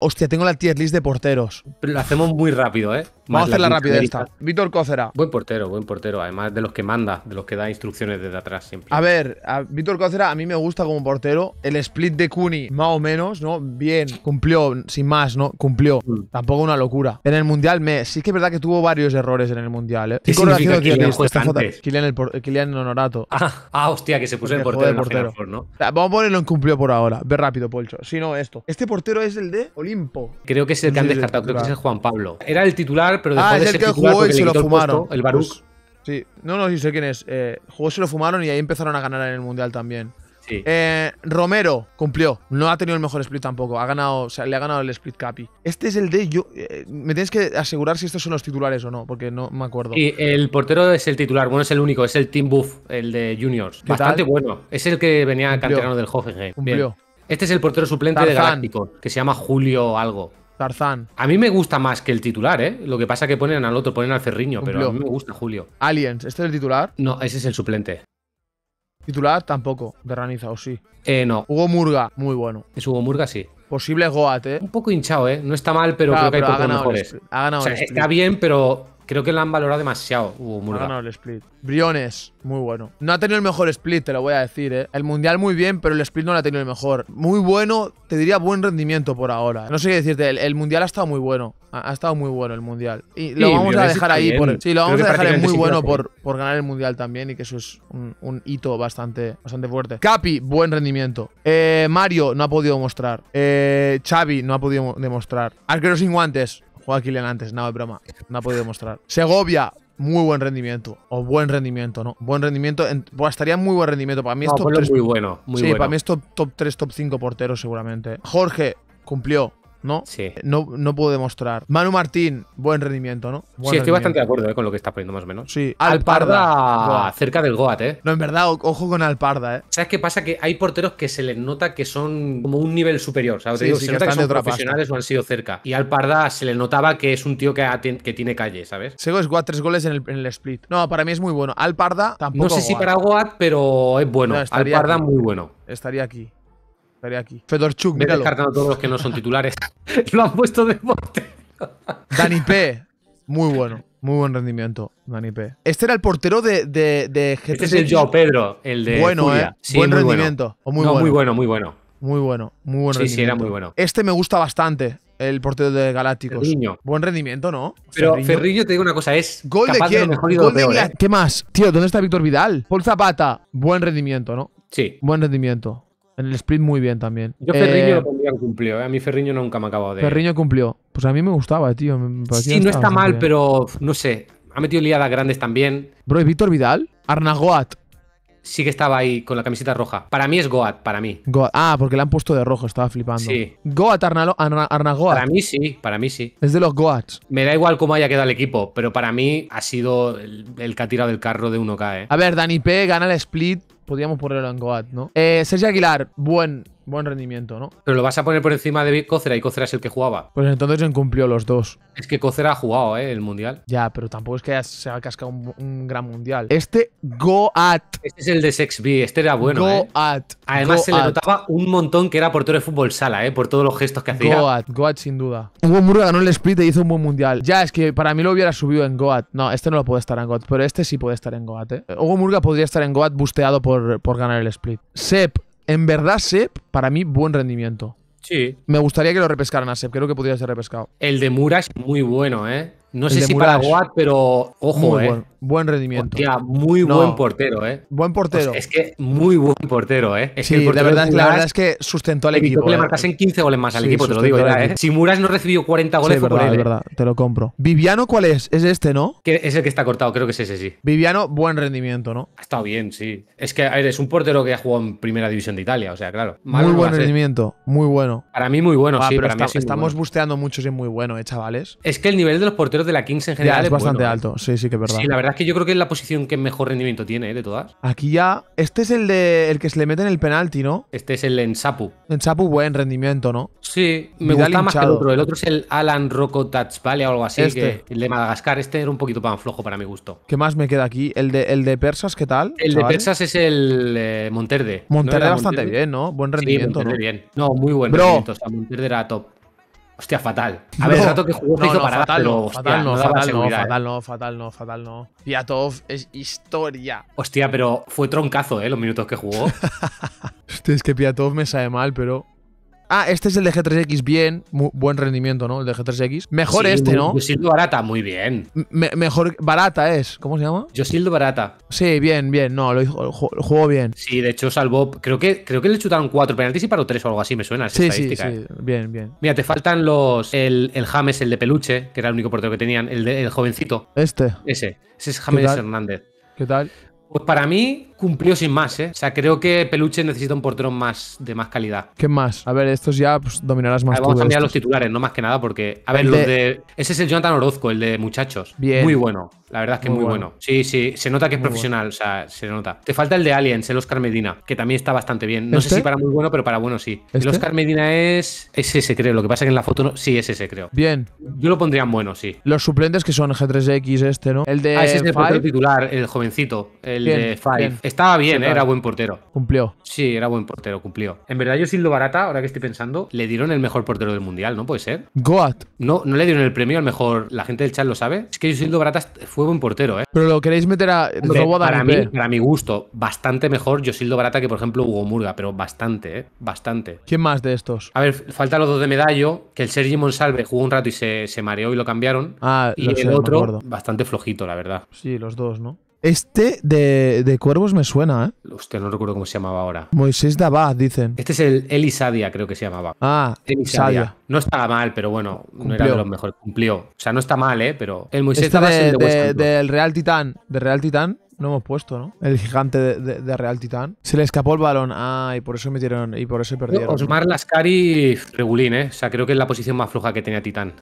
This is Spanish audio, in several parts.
Hostia, tengo la tier list de porteros. lo hacemos muy rápido, ¿eh? Vamos a hacerla rápida esta. Víctor Cócera. Buen portero, buen portero. Además de los que manda, de los que da instrucciones desde atrás siempre. A ver, Víctor Cócera a mí me gusta como portero. El split de Cuni, más o menos, ¿no? Bien, cumplió, sin más, ¿no? Cumplió. Mm. Tampoco una locura. En el Mundial, me, sí que es verdad que tuvo varios errores en el Mundial, ¿eh? ¿Qué Kylian, el Honorato. Ah, hostia, que se puso el portero. Vamos a ponerlo en cumplió por ahora. Ve rápido, Polcho. Si no, esto. Este portero es el de Olimpo. Creo que es el que han descartado. Creo que es Juan Pablo. Era el titular ah, es el que jugó y se lo fumaron. el Barus. Pues, sí, no, no, sé quién es. Eh, jugó, se lo fumaron y ahí empezaron a ganar en el Mundial también. Eh, Romero cumplió. No ha tenido el mejor split tampoco. Ha ganado, le ha ganado el split Capi. Este es el de yo. Eh, me tienes que asegurar si estos son los titulares o no, porque no me acuerdo. Y el portero es el titular. Bueno, es el único. Es el Team Buff, el de Juniors. Bastante bueno. Es el que venía del Hoffenheim. Cumplió. Este es el portero suplente de Galáctico, que se llama Julio algo. Tarzán. A mí me gusta más que el titular, ¿eh? Lo que pasa es que ponen al otro, ponen al cerriño pero a mí me gusta Julio. Aliens, ¿este es el titular? No, ese es el suplente. Titular tampoco, de Raniza, o sí. Eh, no. Hugo Murga, muy bueno. Es Hugo Murga, sí. Posible Goat, ¿eh? Un poco hinchado, ¿eh? No está mal, pero creo que hay ha ha ganado está bien, pero Creo que la han valorado demasiado. Uh, ha ganado el split. Briones, muy bueno. No ha tenido el mejor split, te lo voy a decir. ¿eh? El mundial muy bien, pero el split no lo ha tenido el mejor. Muy bueno, te diría buen rendimiento por ahora. No sé qué decirte, el, mundial ha estado muy bueno. Ha, estado muy bueno el mundial. Y lo vamos a dejar ahí. sí, lo vamos a dejar muy bueno por, por, ganar el mundial también y que eso es un, hito bastante, bastante fuerte. Capi, buen rendimiento. Eh, Mario no ha podido mostrar. Eh, Xavi no ha podido demostrar. Arqueros sin guantes, Juega Kylian antes, no, broma. No ha podido demostrar. Segovia, muy buen rendimiento. O buen rendimiento, ¿no? Buen rendimiento. estaría muy buen rendimiento. Para mí es top Muy bueno, sí, para mí es top, top 3, top 5 porteros seguramente. Jorge, cumplió. ¿no? Sí. No, no puedo demostrar. Manu Martín, buen rendimiento, ¿no? sí, estoy bastante de acuerdo ¿eh? con lo que está poniendo más o menos. Sí. Alparda, cerca del Goat, ¿eh? No, en verdad, ojo con Alparda, ¿eh? ¿Sabes qué pasa? Que hay porteros que se les nota que son como un nivel superior, ¿sabes? se nota que son profesionales o han sido cerca. Y Alparda se le notaba que es un tío que, que tiene calle, ¿sabes? Sego es Goat, tres goles en el, split. No, para mí es muy bueno. Alparda tampoco. No sé si para Goat, pero es bueno. Alparda, muy bueno. Estaría aquí. Estaría aquí. Fedorchuk, mira. a todos los que no son titulares. Lo han puesto de portero. Dani P. Muy bueno. Muy buen rendimiento, Dani P. Este era el portero de, de, Este es el yo, Pedro, el de. Bueno, eh. buen rendimiento. muy, bueno. muy bueno, muy bueno. Muy bueno, muy Sí, sí, era muy bueno. Este me gusta bastante, el portero de Galácticos. Ferriño. Buen rendimiento, ¿no? Pero Ferriño. te digo una cosa, es. ¿Gol de quién? de ¿eh? ¿Qué más? Tío, ¿dónde está Víctor Vidal? Paul Zapata. Buen rendimiento, ¿no? Sí. Buen rendimiento. En el split muy bien también. Yo Ferriño eh, lo cumplió, eh. A mí Ferriño nunca me ha acabado de. Ferriño cumplió. Pues a mí me gustaba, tío. sí, no está mal, pero no sé. Ha metido liadas grandes también. Bro, Víctor Vidal? Arnagoat sí que estaba ahí con la camiseta roja. Para mí es Goat, para mí. Ah, porque la han puesto de rojo, estaba flipando. Sí. Goat, Goat. Para mí sí, para mí sí. Es de los Goats. Me da igual cómo haya quedado el equipo, pero para mí ha sido el, que ha tirado el carro de uno k eh. A ver, Dani P gana el split. Podríamos ponerlo en Goat, ¿no? Eh, Sergio Aguilar, buen buen rendimiento, ¿no? Pero lo vas a poner por encima de Cocera y Cocera es el que jugaba. Pues entonces incumplió los dos. Es que Cocera ha jugado, ¿eh? El mundial. Ya, pero tampoco es que se ha cascado un, gran mundial. Este Goat. Este es el de Sex este era bueno. ¿eh? Goat. Además, se le notaba un montón que era portero de fútbol sala, ¿eh? Por todos los gestos que hacía. Goat, Goat sin duda. Hugo Murga ganó el split e hizo un buen mundial. Ya, es que para mí lo hubiera subido en Goat. No, este no lo puede estar en Goat, pero este sí puede estar en Goat, ¿eh? Hugo Murga podría estar en Goat busteado por, por ganar el split. Sep en verdad, Sep, para mí, buen rendimiento. Sí. Me gustaría que lo repescaran a Sep, creo que podría ser repescado. El de es muy bueno, ¿eh? No sé si para Watt, pero ojo, eh. Bueno. Buen rendimiento. muy buen portero, ¿eh? Buen portero. es que muy buen portero, ¿eh? sí, que la, verdad, la, verdad, es que sustentó al equipo. le eh. marcasen 15 goles más al equipo, te lo digo. Eh. Si Muras no recibió 40 goles, eh. te lo compro. ¿Viviano cuál es? Es este, ¿no? es el que está cortado, creo que es ese, sí. Viviano, buen rendimiento, ¿no? Ha estado bien, sí. Es que eres un portero que ha jugado en Primera División de Italia, o sea, claro. muy buen rendimiento, muy bueno. Para mí, muy bueno, ah, sí. para estamos busteando mucho y es muy bueno, ¿eh, chavales? Es que el nivel de los porteros de la Kings en general es, bastante alto, sí, sí que es verdad es que yo creo que es la posición que mejor rendimiento tiene, ¿eh? de todas. Aquí ya. Este es el de el que se le mete en el penalti, ¿no? Este es el en Ensapu, buen rendimiento, ¿no? Sí, me gusta más que el otro. El otro es el Alan Rocco Touch, ¿vale? O algo así. Este. Que el de Madagascar, este era un poquito pan flojo para mi gusto. ¿Qué más me queda aquí? ¿El de, el de Persas, qué tal? El de Persas es el eh, Monterde. Monterde bastante bien, ¿no? Buen rendimiento, ¿no? bien. No, muy buen rendimiento. O Monterde era top. Hostia, fatal. A ver, el rato que jugó no, hizo no, fatal, no, fatal, no, fatal, eh. no, fatal, no, fatal, no. Piatov es historia. Hostia, pero fue troncazo, ¿eh? Los minutos que jugó. Hostia, es que Piatov me sabe mal, pero Ah, este es el de G3X, bien. buen rendimiento, ¿no? El de G3X. Mejor este, ¿no? Yosildo Barata, muy bien. mejor Barata es. ¿Cómo se llama? Yosildo Barata. Sí, bien, bien. No, lo jugó bien. Sí, de hecho salvó. Creo que, creo que le chutaron cuatro penaltis y paró tres o algo así, me suena. sí, sí, sí. ¿eh? Bien, bien. Mira, te faltan los. El, James, el de peluche, que era el único portero que tenían. El, jovencito. Este. Ese. Ese es James Hernández. ¿Qué tal? Pues para mí, cumplió sin más, ¿eh? O sea, creo que Peluche necesita un portero más de más calidad. ¿Qué más? A ver, estos ya pues, dominarás más. vamos a cambiar los titulares, no más que nada, porque. A ver, de... Ese es el Jonathan Orozco, el de muchachos. Bien. Muy bueno. La verdad es que muy, bueno. Sí, sí, se nota que es profesional, o sea, se nota. Te falta el de Aliens, el Oscar Medina, que también está bastante bien. No sé ¿Este? si para muy bueno, pero para bueno sí. El Oscar ¿Este? Medina es. Es ese, creo. Lo que pasa es que en la foto no. Sí, es ese, creo. Bien. Yo lo pondría bueno, sí. Los suplentes que son G3X, este, ¿no? El de. Ah, ese es el titular, el jovencito. El de Five. Estaba bien, ¿eh? era buen portero. Cumplió. Sí, era buen portero, cumplió. En verdad, yo Barata, ahora que estoy pensando, le dieron el mejor portero del mundial, ¿no puede ser? Goat. No, no le dieron el premio al mejor. La gente del chat lo sabe. Es que Yosildo Barata fue buen portero, ¿eh? Pero lo queréis meter a. Lo voy a para, mí, para mi gusto, bastante mejor Josildo Barata que, por ejemplo, Hugo Murga, pero bastante, ¿eh? Bastante. ¿Quién más de estos? A ver, faltan los dos de medallo, que el Sergi Monsalve jugó un rato y se, se mareó y lo cambiaron. Ah, y el otro, bastante flojito, la verdad. Sí, los dos, ¿no? Este de, Cuervos me suena, ¿eh? Hostia, no recuerdo cómo se llamaba ahora. Moisés Dabad, dicen. Este es el Elisadia, creo que se llamaba. Ah, Elisadia. No estaba mal, pero bueno, no era de los mejores. Cumplió. O sea, no está mal, ¿eh? Pero el Moisés este el de del Real Titán. De Real Titán no hemos puesto, ¿no? El gigante de, Real Titán. Se le escapó el balón. Ah, y por eso metieron. Y por eso perdieron. Osmar Lascari, regulín, ¿eh? O sea, creo que es la posición más floja que tenía Titán.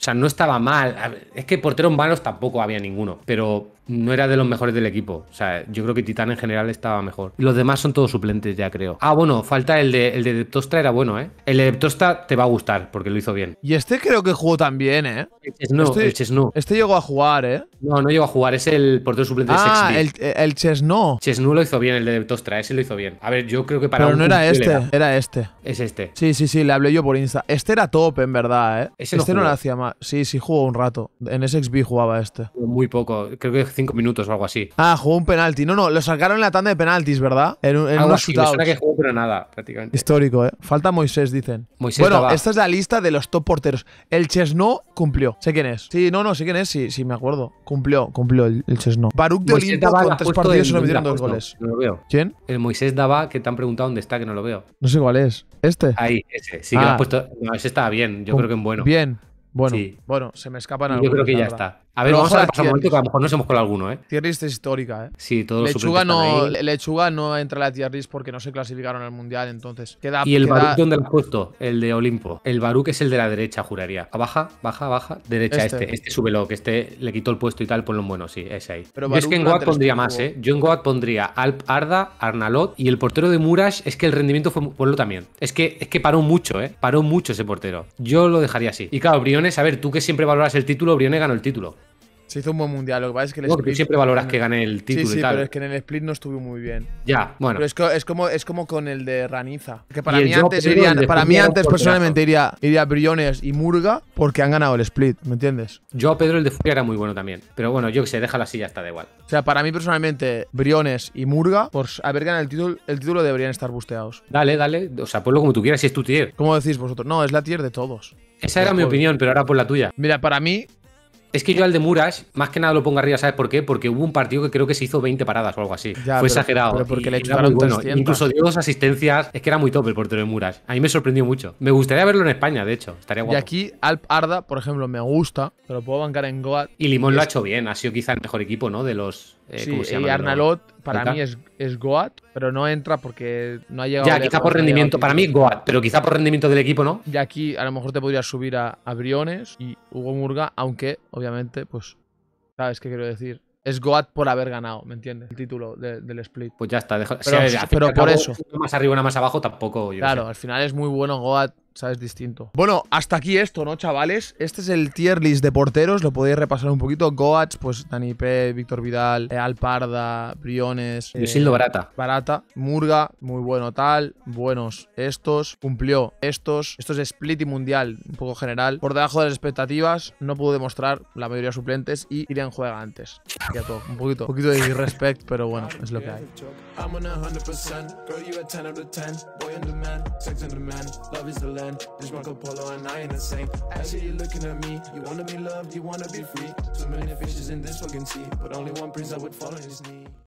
O sea, no estaba mal. Es que porteros malos tampoco había ninguno, pero no era de los mejores del equipo. O sea, yo creo que Titán en general estaba mejor. Los demás son todos suplentes, ya creo. Ah, bueno, falta el de, el de era bueno, ¿eh? El de Deptostra te va a gustar porque lo hizo bien. Y este creo que jugó también, ¿eh? El Chesno, este, el Este llegó a jugar, ¿eh? No, no llegó a jugar, es el portero suplente ah, de Ah, El, el Chesno. Chesno lo hizo bien, el de Deptostra, ese lo hizo bien. A ver, yo creo que para. Pero no era este, era. este. Es este. Sí, sí, sí, le hablé yo por Insta. Este era top, en verdad, ¿eh? este no lo hacía mal sí, sí jugó un rato. En SXB jugaba este. Muy poco, creo que cinco minutos o algo así. Ah, jugó un penalti. No, no, lo sacaron en la tanda de penaltis, ¿verdad? En, un, en que jugó, pero nada, prácticamente. Histórico, ¿eh? Falta Moisés, dicen. bueno, esta es la lista de los top porteros. El Chesno cumplió. Sé quién es. Sí, no, no, sé quién es, sí, sí, me acuerdo. Cumplió, cumplió el, Chesno. Baruch de Daba, con tres partidos y no metieron dos goles. No lo veo. ¿Quién? El Moisés Daba, que te han preguntado dónde está, que no lo veo. No sé cuál es. ¿Este? Ahí, ese. Sí, que lo ah. has puesto. No, ese estaba bien. Yo creo que en bueno. Bien. Bueno, bueno, se me escapan Yo creo que ya está. A ver, vamos a pasar un momento que a lo mejor no hemos colado alguno, ¿eh? Tier es histórica, ¿eh? Sí, todos Lechuga los no, Lechuga no entra a la tier porque no se clasificaron al mundial, entonces. Queda, ¿Y el Baruch dónde lo has puesto? El de Olimpo. El Baruch es el de la derecha, juraría. Baja, baja, baja. Derecha, este. este. Este, súbelo, que este le quitó el puesto y tal, ponlo en bueno, sí, es ahí. Pero Yo es que en Goat pondría más, ¿eh? Yo en Goat pondría Alp Arda, Arnalot y el portero de Murash es que el rendimiento fue. Ponlo también. Es que, es que paró mucho, ¿eh? Paró mucho ese portero. Yo lo dejaría así. Y claro, Briones, a ver, tú que siempre valoras el título, Briones ganó el título. Se hizo un buen mundial. Lo que pasa que siempre valoras que gane el título. pero es que en el split no estuvo muy bien. Ya, bueno. Pero es, como, es como con el de Raniza. Que para mí antes personalmente iría, iría Briones y Murga porque han ganado el split, ¿me entiendes? Yo, Pedro, el de Furia era muy bueno también. Pero bueno, yo que sé, deja la silla, está da igual. O sea, para mí personalmente, Briones y Murga, por haber ganado el título, el título deberían estar busteados. Dale, dale. O sea, ponlo como tú quieras, si es tu tier. como decís vosotros? No, es la tier de todos. Esa era mi opinión, pero ahora por la tuya. Mira, para mí, es que yo al de Muras, más que nada lo pongo arriba, ¿sabes por qué? Porque hubo un partido que creo que se hizo 20 paradas o algo así. Fue exagerado. porque Incluso dio dos asistencias. Es que era muy top el portero de Muras. A mí me sorprendió mucho. Me gustaría verlo en España, de hecho. Estaría guapo. Y aquí Alp Arda, por ejemplo, me gusta. Pero puedo bancar en Goat. Y Limón lo ha hecho bien. Ha sido quizá el mejor equipo, ¿no? De los... Eh, ¿cómo se llama? y Arnalot para mí es, es, Goat, pero no entra porque no ha llegado. Ya, quizá por rendimiento. Para mí, Goat, pero quizá por rendimiento del equipo, ¿no? Y aquí a lo mejor te podrías subir a, a Briones y Hugo Murga, aunque obviamente, pues, ¿sabes qué quiero decir? es Goat por haber ganado, ¿me entiendes? El título del split. Pues ya está, deja, pero, por eso. Más arriba, una más abajo, tampoco. claro, al final es muy bueno Goat ¿sabes? Distinto. Bueno, hasta aquí esto, ¿no, chavales? Este es el tier list de porteros, lo podéis repasar un poquito. Goats, pues Dani P, Víctor Vidal, eh, Alparda, Briones. y eh, Barata. Barata. Murga, muy bueno tal. Buenos estos. Cumplió estos. Esto es split y mundial, un poco general. Por debajo de las expectativas, no pudo demostrar la mayoría de suplentes y Irian juega antes. Ya todo, un poquito, un poquito de disrespect pero bueno, es lo que hay. boy in demand, sex in demand, love is the land. This Marco Polo and I ain't the same. I see you looking at me, you wanna be loved, you wanna be free. Too many fishes in this fucking sea, but only one prince I would fall on his knee.